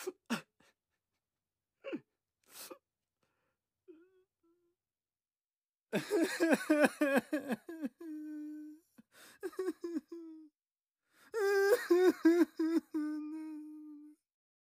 Ha ha ha ha ha!